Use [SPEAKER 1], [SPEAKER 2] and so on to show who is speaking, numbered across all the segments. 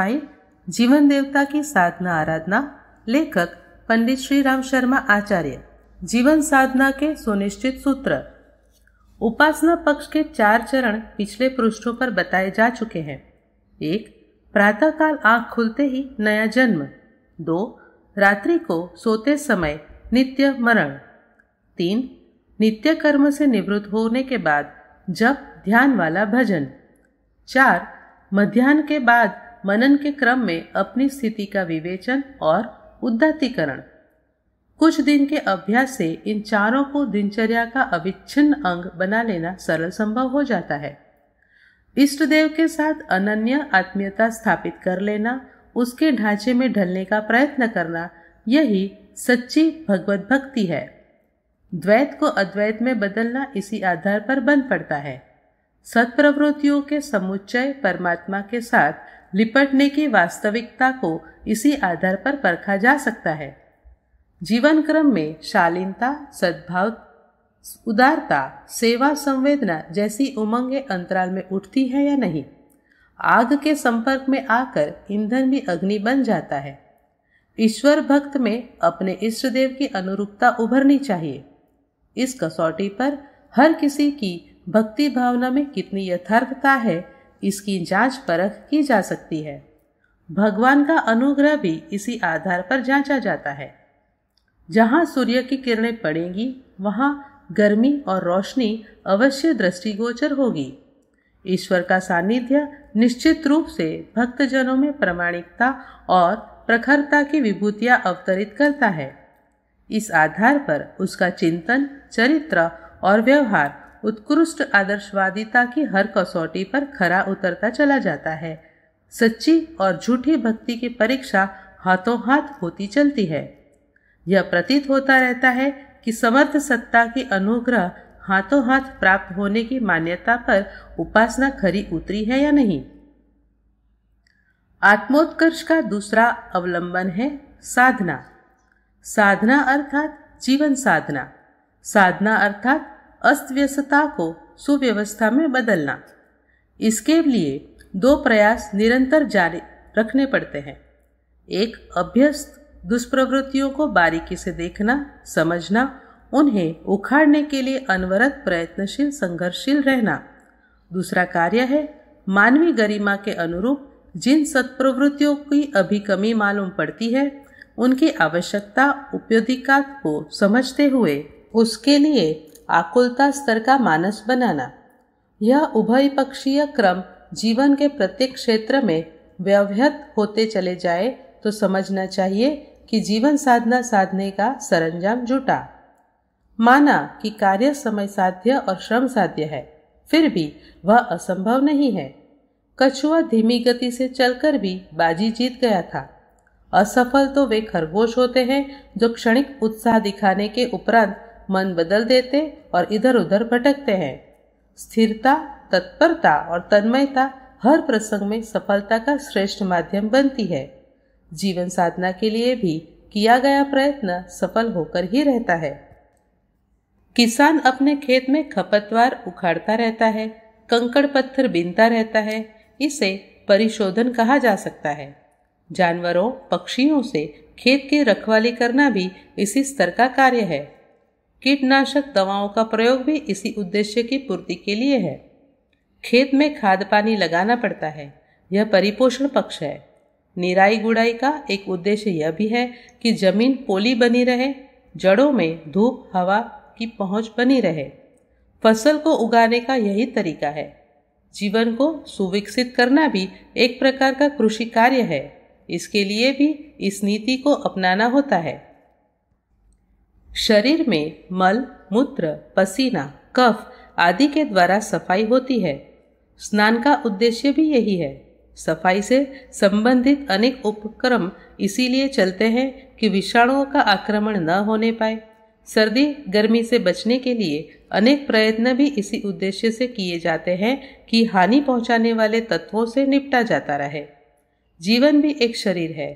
[SPEAKER 1] आए जीवन देवता की साधना आराधना लेखक पंडित श्री राम शर्मा आचार्य जीवन साधना के सुनिश्चित सूत्र उपासना पक्ष के चार चरण पिछले पृष्ठों पर बताए जा चुके हैं एक प्रातःकाल आंख खुलते ही नया जन्म दो रात्रि को सोते समय नित्य मरण तीन नित्य कर्म से निवृत्त होने के बाद जब ध्यान वाला भजन चार मध्यान्ह के बाद मनन के क्रम में अपनी स्थिति का विवेचन और उदात्तीकरण कुछ दिन के अभ्यास से इन चारों को दिनचर्या का अविच्छिन्न अंग बना लेना सरल संभव हो जाता है इष्ट देव के साथ अनन्य आत्मीयता स्थापित कर लेना उसके ढांचे में ढलने का प्रयत्न करना यही सच्ची भगवत भक्ति है द्वैत को अद्वैत में बदलना इसी आधार पर बन पड़ता है सत्प्रवृत्तियों के समुच्चय परमात्मा के साथ लिपटने की वास्तविकता को इसी आधार पर परखा जा सकता है जीवन क्रम में शालीनता सद्भाव उदारता सेवा संवेदना जैसी उमंगें अंतराल में उठती है या नहीं आग के संपर्क में आकर ईंधन भी अग्नि बन जाता है ईश्वर भक्त में अपने इष्ट देव की अनुरूपता उभरनी चाहिए इस कसौटी पर हर किसी की भक्ति भावना में कितनी यथार्थता है इसकी जांच परख की जा सकती है भगवान का अनुग्रह भी इसी आधार पर जांचा जाता है जहाँ सूर्य की किरणें पड़ेंगी वहाँ गर्मी और रोशनी अवश्य दृष्टिगोचर होगी ईश्वर का सानिध्य निश्चित रूप से भक्तजनों में प्रमाणिकता और प्रखरता की विभूतियाँ अवतरित करता है इस आधार पर उसका चिंतन चरित्र और व्यवहार उत्कृष्ट आदर्शवादिता की हर कसौटी पर खरा उतरता चला जाता है सच्ची और झूठी भक्ति की परीक्षा हाथों हाथ होती चलती है यह प्रतीत होता रहता है कि समर्थ सत्ता के अनुग्रह हाथों हाथ प्राप्त होने की मान्यता पर उपासना खरी उतरी है या नहीं आत्मोत्कर्ष का दूसरा अवलंबन है साधना साधना अर्थात जीवन साधना साधना अर्थात अस्त व्यस्तता को सुव्यवस्था में बदलना इसके लिए दो प्रयास निरंतर जारी रखने पड़ते हैं एक अभ्यस्त दुष्प्रवृत्तियों को बारीकी से देखना समझना उन्हें उखाड़ने के लिए अनवरत प्रयत्नशील संघर्षशील रहना दूसरा कार्य है मानवीय गरिमा के अनुरूप जिन सत्प्रवृत्तियों की अभी कमी मालूम पड़ती है उनकी आवश्यकता उपयोगिता को समझते हुए उसके लिए आकुलता स्तर का मानस बनाना यह उभय पक्षीय क्रम जीवन के प्रत्येक क्षेत्र में व्यवहत होते चले जाए तो समझना चाहिए कि जीवन साधना साधने का सरंजाम जुटा माना कि कार्य समय साध्य और श्रम साध्य है फिर भी वह असंभव नहीं है कछुआ धीमी गति से चलकर भी बाजी जीत गया था असफल तो वे खरगोश होते हैं जो क्षणिक उत्साह दिखाने के उपरांत मन बदल देते और इधर उधर भटकते हैं स्थिरता तत्परता और तन्मयता हर प्रसंग में सफलता का श्रेष्ठ माध्यम बनती है जीवन साधना के लिए भी किया गया प्रयत्न सफल होकर ही रहता है किसान अपने खेत में खपतवार उखाड़ता रहता है कंकड़ पत्थर बीनता रहता है इसे परिशोधन कहा जा सकता है जानवरों पक्षियों से खेत की रखवाली करना भी इसी स्तर का कार्य है कीटनाशक दवाओं का प्रयोग भी इसी उद्देश्य की पूर्ति के लिए है खेत में खाद पानी लगाना पड़ता है यह परिपोषण पक्ष है निराई गुड़ाई का एक उद्देश्य यह भी है कि जमीन पोली बनी रहे जड़ों में धूप हवा की पहुंच बनी रहे फसल को उगाने का यही तरीका है जीवन को सुविकसित करना भी एक प्रकार का कृषि कार्य है इसके लिए भी इस नीति को अपनाना होता है शरीर में मल मूत्र पसीना कफ आदि के द्वारा सफाई होती है स्नान का उद्देश्य भी यही है सफाई से संबंधित अनेक उपक्रम इसीलिए चलते हैं कि विषाणुओं का आक्रमण न होने पाए सर्दी गर्मी से बचने के लिए अनेक प्रयत्न भी इसी उद्देश्य से किए जाते हैं कि हानि पहुंचाने वाले तत्वों से निपटा जाता रहे जीवन भी एक शरीर है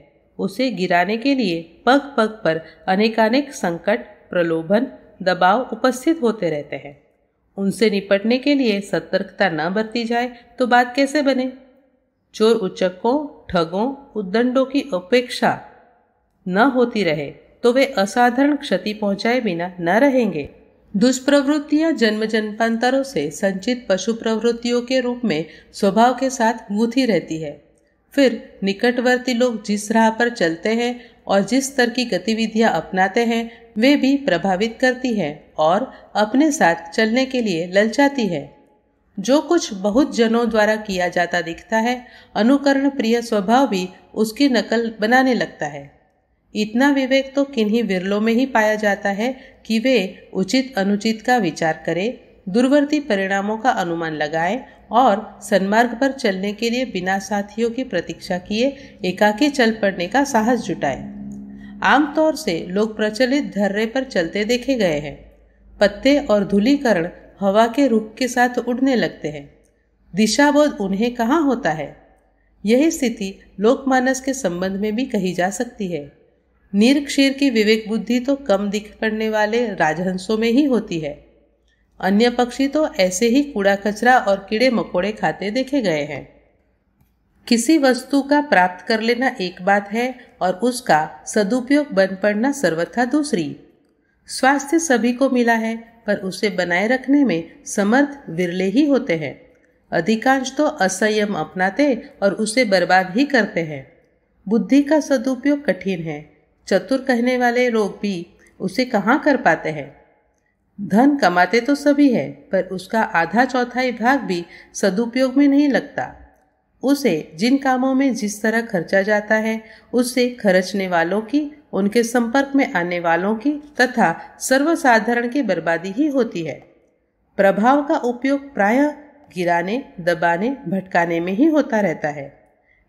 [SPEAKER 1] उसे गिराने के लिए पग पग पर अनेकानेक संकट प्रलोभन दबाव उपस्थित होते रहते हैं उनसे निपटने के लिए सतर्कता न बरती जाए तो बात कैसे बने चोर उचकों ठगों उद्दंडों की अपेक्षा न होती रहे तो वे असाधारण क्षति पहुंचाए बिना न रहेंगे दुष्प्रवृत्तियां जन्म जन्मांतरों से संचित पशु प्रवृत्तियों के रूप में स्वभाव के साथ गूथी रहती है फिर निकटवर्ती लोग जिस राह पर चलते हैं और जिस स्तर की गतिविधियां अपनाते हैं वे भी प्रभावित करती है और अपने साथ चलने के लिए ललचाती है जो कुछ बहुत जनों द्वारा किया जाता दिखता है अनुकरण प्रिय स्वभाव भी उसकी नकल बनाने लगता है इतना विवेक तो किन्हीं विरलों में ही पाया जाता है कि वे उचित अनुचित का विचार करें दुर्वर्ती परिणामों का अनुमान लगाएं और सन्मार्ग पर चलने के लिए बिना साथियों की प्रतीक्षा किए एकाकी चल पड़ने का साहस जुटाए आमतौर से लोग प्रचलित धर्रे पर चलते देखे गए हैं पत्ते और धूलीकरण हवा के रुख के साथ उड़ने लगते हैं दिशाबोध उन्हें कहाँ होता है यही स्थिति लोकमानस के संबंध में भी कही जा सकती है नीरक्षीर की विवेक बुद्धि तो कम दिख पड़ने वाले राजहंसों में ही होती है अन्य पक्षी तो ऐसे ही कूड़ा कचरा और कीड़े मकोड़े खाते देखे गए हैं किसी वस्तु का प्राप्त कर लेना एक बात है और उसका सदुपयोग बन पड़ना सर्वथा दूसरी स्वास्थ्य सभी को मिला है पर उसे बनाए रखने में समर्थ विरले ही होते हैं अधिकांश तो असंयम अपनाते और उसे बर्बाद ही करते हैं बुद्धि का सदुपयोग कठिन है चतुर कहने वाले लोग भी उसे कहाँ कर पाते हैं धन कमाते तो सभी है पर उसका आधा चौथाई भाग भी सदुपयोग में नहीं लगता उसे जिन कामों में जिस तरह खर्चा जाता है उससे खर्चने वालों की उनके संपर्क में आने वालों की तथा सर्वसाधारण की बर्बादी ही होती है प्रभाव का उपयोग प्रायः गिराने दबाने भटकाने में ही होता रहता है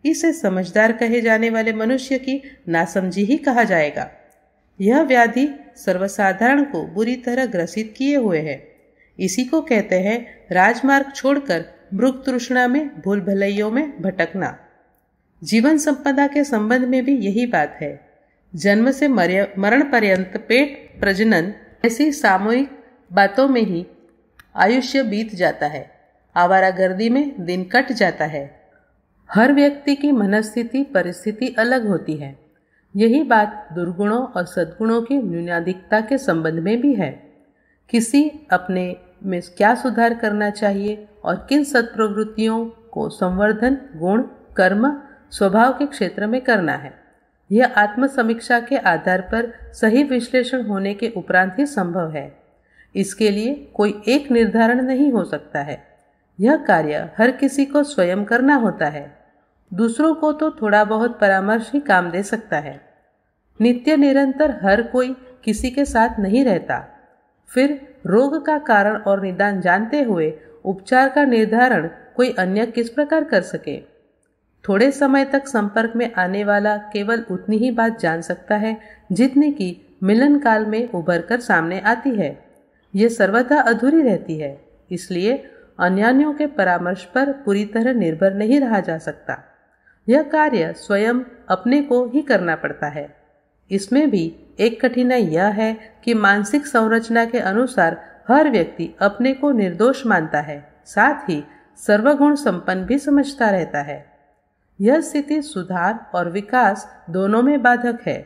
[SPEAKER 1] इसे समझदार कहे जाने वाले मनुष्य की नासमझी ही कहा जाएगा यह व्याधि सर्वसाधारण को बुरी तरह ग्रसित किए हुए है इसी को कहते हैं राजमार्ग छोड़कर मृग तृष्णा में भूल भलैयों में भटकना जीवन संपदा के संबंध में भी यही बात है जन्म से मरण पर्यंत पेट प्रजनन ऐसी सामूहिक बातों में ही आयुष्य बीत जाता है आवारा गर्दी में दिन कट जाता है हर व्यक्ति की मनस्थिति परिस्थिति अलग होती है यही बात दुर्गुणों और सद्गुणों की न्यूनाधिकता के संबंध में भी है किसी अपने में क्या सुधार करना चाहिए और किन सत्प्रवृत्तियों को संवर्धन गुण कर्म स्वभाव के क्षेत्र में करना है यह आत्म समीक्षा के आधार पर सही विश्लेषण होने के उपरांत ही संभव है इसके लिए कोई एक निर्धारण नहीं हो सकता है यह कार्य हर किसी को स्वयं करना होता है दूसरों को तो थोड़ा बहुत परामर्श ही काम दे सकता है नित्य निरंतर हर कोई किसी के साथ नहीं रहता फिर रोग का कारण और निदान जानते हुए उपचार का निर्धारण कोई अन्य किस प्रकार कर सके थोड़े समय तक संपर्क में आने वाला केवल उतनी ही बात जान सकता है जितनी कि मिलन काल में उभर कर सामने आती है यह सर्वथा अधूरी रहती है इसलिए अन्यान्यों के परामर्श पर पूरी तरह निर्भर नहीं रहा जा सकता यह कार्य स्वयं अपने को ही करना पड़ता है इसमें भी एक कठिनाई यह है कि मानसिक संरचना के अनुसार हर व्यक्ति अपने को निर्दोष मानता है साथ ही सर्वगुण संपन्न भी समझता रहता है यह स्थिति सुधार और विकास दोनों में बाधक है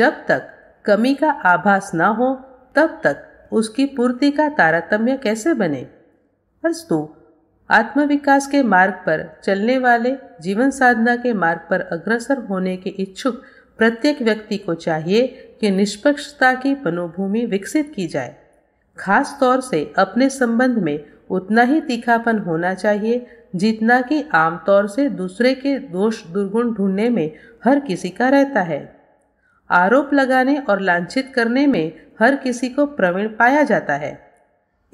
[SPEAKER 1] जब तक कमी का आभास न हो तब तक उसकी पूर्ति का तारतम्य कैसे बने अस्तु आत्मविकास के मार्ग पर चलने वाले जीवन साधना के मार्ग पर अग्रसर होने के इच्छुक प्रत्येक व्यक्ति को चाहिए कि निष्पक्षता की मनोभूमि विकसित की जाए खास तौर से अपने संबंध में उतना ही तीखापन होना चाहिए जितना कि आमतौर से दूसरे के दोष दुर्गुण ढूंढने में हर किसी का रहता है आरोप लगाने और लांछित करने में हर किसी को प्रवीण पाया जाता है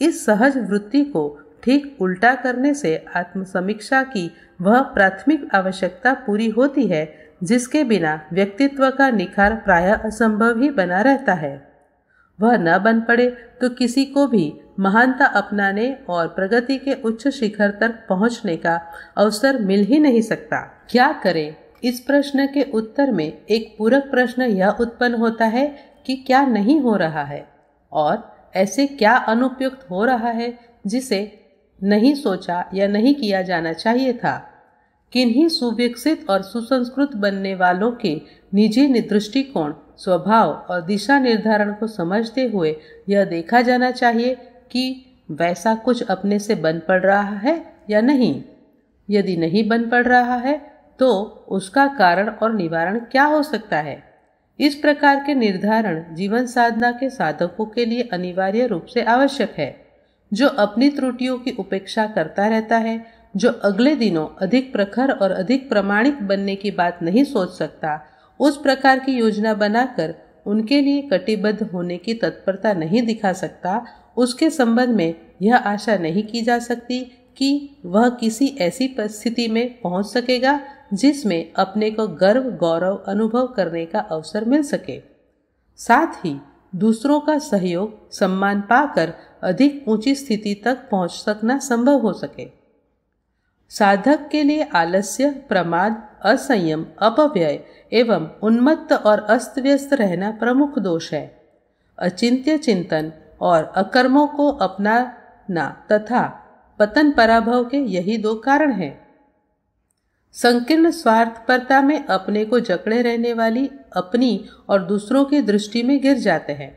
[SPEAKER 1] इस सहज वृत्ति को ठीक उल्टा करने से आत्मसमीक्षा की वह प्राथमिक आवश्यकता पूरी होती है जिसके बिना व्यक्तित्व का निखार प्राय असंभव ही बना रहता है वह न बन पड़े तो किसी को भी महानता अपनाने और प्रगति के उच्च शिखर तक पहुंचने का अवसर मिल ही नहीं सकता क्या करें इस प्रश्न के उत्तर में एक पूरक प्रश्न यह उत्पन्न होता है कि क्या नहीं हो रहा है और ऐसे क्या अनुपयुक्त हो रहा है जिसे नहीं सोचा या नहीं किया जाना चाहिए था किन्हीं सुविकसित और सुसंस्कृत बनने वालों के निजी दृष्टिकोण स्वभाव और दिशा निर्धारण को समझते हुए यह देखा जाना चाहिए कि वैसा कुछ अपने से बन पड़ रहा है या नहीं यदि नहीं बन पड़ रहा है तो उसका कारण और निवारण क्या हो सकता है इस प्रकार के निर्धारण जीवन साधना के साधकों के लिए अनिवार्य रूप से आवश्यक है जो अपनी त्रुटियों की उपेक्षा करता रहता है जो अगले दिनों अधिक प्रखर और अधिक प्रमाणिक बनने की बात नहीं सोच सकता उस प्रकार की योजना बनाकर उनके लिए कटिबद्ध होने की तत्परता नहीं दिखा सकता उसके संबंध में यह आशा नहीं की जा सकती कि वह किसी ऐसी परिस्थिति में पहुंच सकेगा जिसमें अपने को गर्व गौरव अनुभव करने का अवसर मिल सके साथ ही दूसरों का सहयोग सम्मान पाकर अधिक ऊंची स्थिति तक पहुंच सकना संभव हो सके साधक के लिए आलस्य प्रमाद असंयम अपव्यय एवं उन्मत्त और अस्त व्यस्त रहना प्रमुख दोष है अचिंत्य चिंतन और अकर्मों को अपनाना तथा पतन पराभव के यही दो कारण हैं संकीर्ण स्वार्थपरता में अपने को जकड़े रहने वाली अपनी और दूसरों की दृष्टि में गिर जाते हैं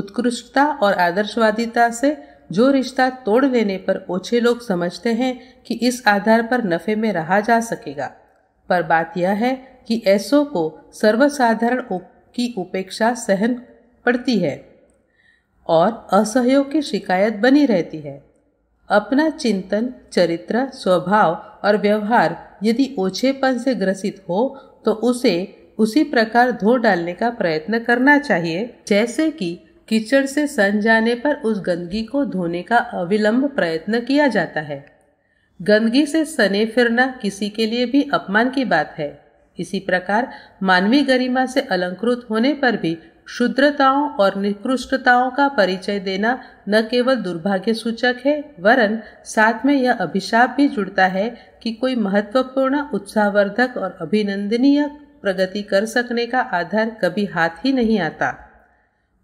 [SPEAKER 1] उत्कृष्टता और आदर्शवादिता से जो रिश्ता तोड़ लेने पर ओछे लोग समझते हैं कि इस आधार पर नफ़े में रहा जा सकेगा पर बात यह है कि ऐसों को सर्वसाधारण की उपेक्षा सहन पड़ती है और असहयोग की शिकायत बनी रहती है अपना चिंतन चरित्र स्वभाव और व्यवहार यदि ओछेपन से ग्रसित हो तो उसे उसी प्रकार धो डालने का प्रयत्न करना चाहिए जैसे कि कीचड़ से सन जाने पर उस गंदगी को धोने का अविलंब प्रयत्न किया जाता है गंदगी से सने फिरना किसी के लिए भी अपमान की बात है इसी प्रकार मानवीय गरिमा से अलंकृत होने पर भी शुद्रताओं और निकृष्टताओं का परिचय देना न केवल दुर्भाग्य सूचक है वरन साथ में यह अभिशाप भी जुड़ता है कि कोई महत्वपूर्ण उत्साहवर्धक और अभिनंदनीय प्रगति कर सकने का आधार कभी हाथ ही नहीं आता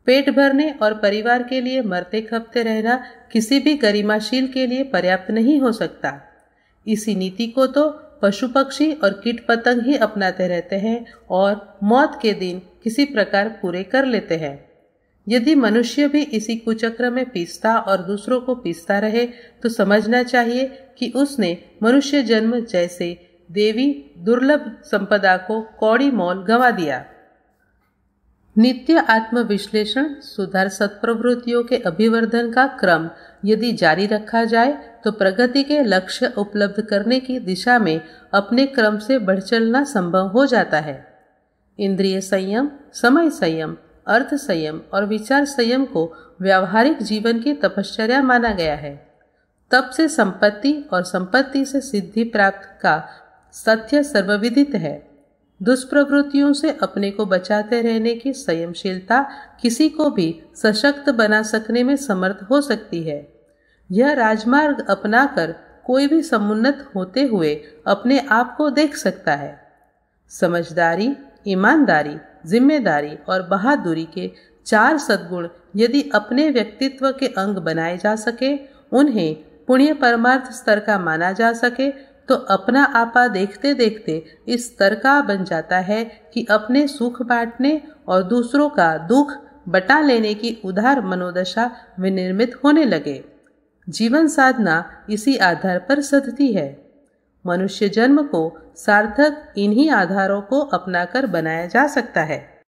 [SPEAKER 1] पेट भरने और परिवार के लिए मरते खपते रहना किसी भी गरिमाशील के लिए पर्याप्त नहीं हो सकता इसी नीति को तो पशु पक्षी और कीट पतंग ही अपनाते रहते हैं और मौत के दिन किसी प्रकार पूरे कर लेते हैं यदि मनुष्य भी इसी कुचक्र में पीसता और दूसरों को पीसता रहे तो समझना चाहिए कि उसने मनुष्य जन्म जैसे देवी दुर्लभ संपदा को कौड़ी मोल गंवा दिया नित्य आत्मविश्लेषण सुधार सत्प्रवृत्तियों के अभिवर्धन का क्रम यदि जारी रखा जाए तो प्रगति के लक्ष्य उपलब्ध करने की दिशा में अपने क्रम से बढ़ चलना संभव हो जाता है इंद्रिय संयम समय संयम अर्थ संयम और विचार संयम को व्यावहारिक जीवन की तपश्चर्या माना गया है तप से संपत्ति और संपत्ति से सिद्धि प्राप्त का सत्य सर्वविदित है दुष्प्रवृत्तियों से अपने को बचाते रहने की संयमशीलता किसी को भी सशक्त बना सकने में समर्थ हो सकती है यह राजमार्ग अपनाकर कोई भी समुन्नत होते हुए अपने आप को देख सकता है समझदारी ईमानदारी जिम्मेदारी और बहादुरी के चार सद्गुण यदि अपने व्यक्तित्व के अंग बनाए जा सके उन्हें पुण्य परमार्थ स्तर का माना जा सके तो अपना आपा देखते देखते इस तरका बन जाता है कि अपने सुख बांटने और दूसरों का दुख बटा लेने की उधार मनोदशा विनिर्मित होने लगे जीवन साधना इसी आधार पर सधती है मनुष्य जन्म को सार्थक इन्हीं आधारों को अपनाकर बनाया जा सकता है